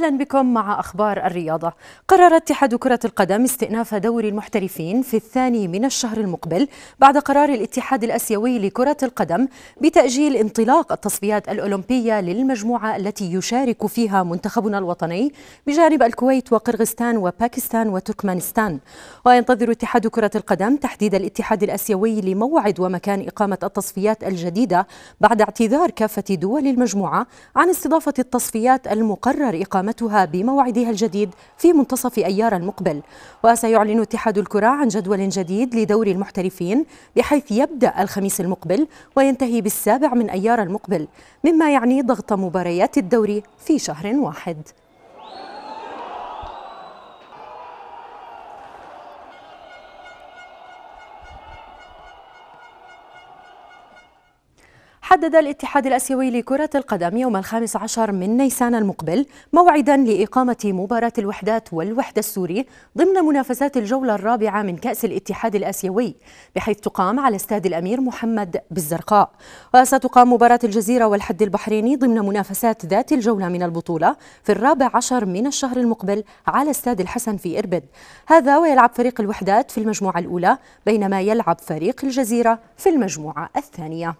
أهلا بكم مع أخبار الرياضة قرر اتحاد كرة القدم استئناف دوري المحترفين في الثاني من الشهر المقبل بعد قرار الاتحاد الأسيوي لكرة القدم بتأجيل انطلاق التصفيات الأولمبية للمجموعة التي يشارك فيها منتخبنا الوطني بجانب الكويت وقرغستان وباكستان وتركمانستان وينتظر اتحاد كرة القدم تحديد الاتحاد الأسيوي لموعد ومكان إقامة التصفيات الجديدة بعد اعتذار كافة دول المجموعة عن استضافة التصفيات المقرر إقامتها إقامتها بموعدها الجديد في منتصف أيار المقبل وسيعلن اتحاد الكرة عن جدول جديد لدور المحترفين بحيث يبدأ الخميس المقبل وينتهي بالسابع من أيار المقبل مما يعني ضغط مباريات الدوري في شهر واحد حدد الاتحاد الآسيوي لكرة القدم يوم الخامس عشر من نيسان المقبل موعدا لإقامة مباراة الوحدات والوحدة السوري ضمن منافسات الجولة الرابعة من كأس الاتحاد الآسيوي بحيث تقام على استاد الأمير محمد بالزرقاء وستقام مباراة الجزيرة والحد البحريني ضمن منافسات ذات الجولة من البطولة في الرابع عشر من الشهر المقبل على استاد الحسن في إربد هذا ويلعب فريق الوحدات في المجموعة الأولى بينما يلعب فريق الجزيرة في المجموعة الثانية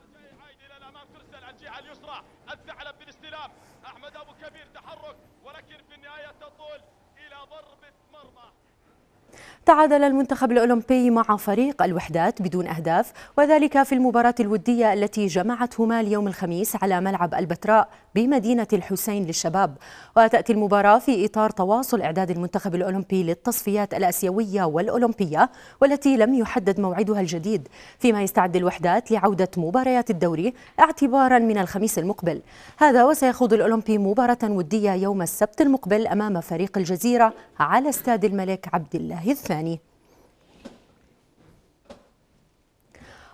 اليسرى الثعلب بالاستلام احمد ابو كبير تحرك ولكن في النهايه تطول الى ضربه مرمى تعادل المنتخب الأولمبي مع فريق الوحدات بدون أهداف وذلك في المباراة الودية التي جمعتهما اليوم الخميس على ملعب البتراء بمدينة الحسين للشباب وتأتي المباراة في إطار تواصل إعداد المنتخب الأولمبي للتصفيات الأسيوية والأولمبية والتي لم يحدد موعدها الجديد فيما يستعد الوحدات لعودة مباريات الدوري اعتبارا من الخميس المقبل هذا وسيخوض الأولمبي مباراة ودية يوم السبت المقبل أمام فريق الجزيرة على استاد الملك عبد الله الاتجاه الثاني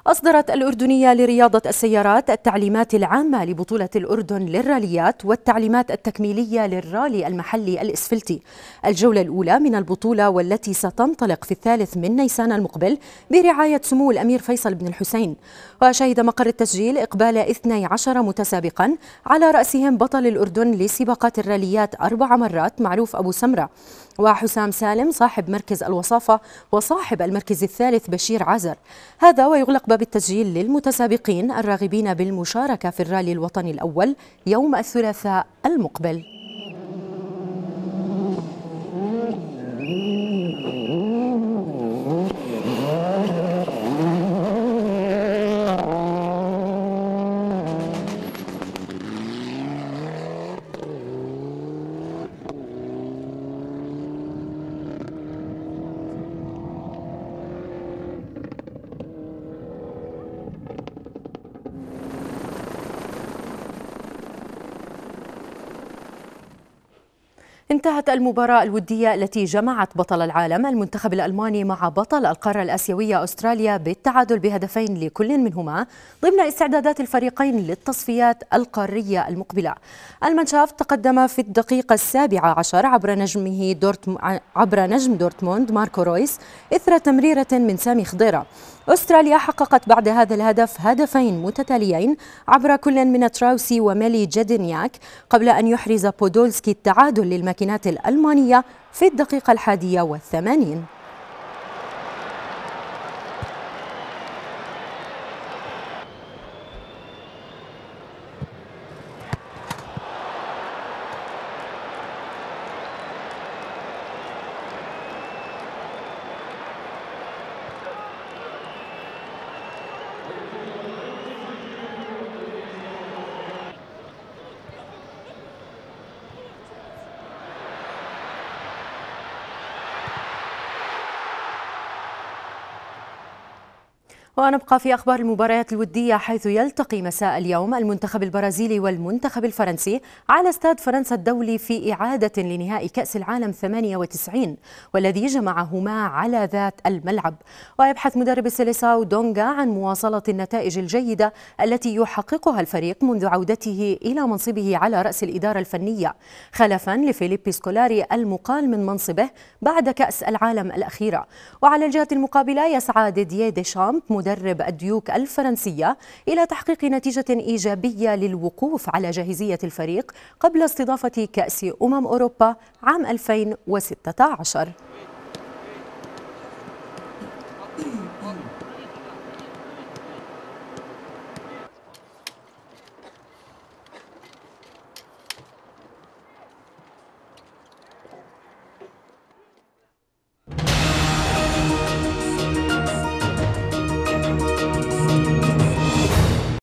أصدرت الأردنية لرياضة السيارات التعليمات العامة لبطولة الأردن للراليات والتعليمات التكميلية للرالي المحلي الإسفلتي الجولة الأولى من البطولة والتي ستنطلق في الثالث من نيسان المقبل برعاية سمو الأمير فيصل بن الحسين وشهد مقر التسجيل إقبال 12 متسابقا على رأسهم بطل الأردن لسباقات الراليات أربع مرات معروف أبو سمرة وحسام سالم صاحب مركز الوصافة وصاحب المركز الثالث بشير عازر هذا ويغلق أسباب التسجيل للمتسابقين الراغبين بالمشاركة في الرالي الوطني الأول يوم الثلاثاء المقبل انتهت المباراة الودية التي جمعت بطل العالم المنتخب الألماني مع بطل القارة الآسيوية أستراليا بالتعادل بهدفين لكل منهما ضمن استعدادات الفريقين للتصفيات القارية المقبلة المنشاف تقدم في الدقيقة السابعة عشر عبر نجمه دورتم عبر نجم دورتموند ماركو رويس إثر تمريرة من سامي خضيرة أستراليا حققت بعد هذا الهدف هدفين متتاليين عبر كل من تراوسي وميلي جدنياك قبل أن يحرز بودولسكي التعادل للمكان الماكينات الألمانية في الدقيقة الحادية والثمانين ونبقى في أخبار المباريات الودية حيث يلتقي مساء اليوم المنتخب البرازيلي والمنتخب الفرنسي على استاد فرنسا الدولي في إعادة لنهائي كأس العالم 98 والذي جمعهما على ذات الملعب ويبحث مدرب السيليساو دونغا عن مواصلة النتائج الجيدة التي يحققها الفريق منذ عودته إلى منصبه على رأس الإدارة الفنية خلفا لفيليب سكولاري المقال من منصبه بعد كأس العالم الأخيرة وعلى الجهة المقابلة يسعى ديديه ديشامب مدرب الديوك الفرنسية إلى تحقيق نتيجة إيجابية للوقوف على جاهزية الفريق قبل استضافة كأس أمم أوروبا عام 2016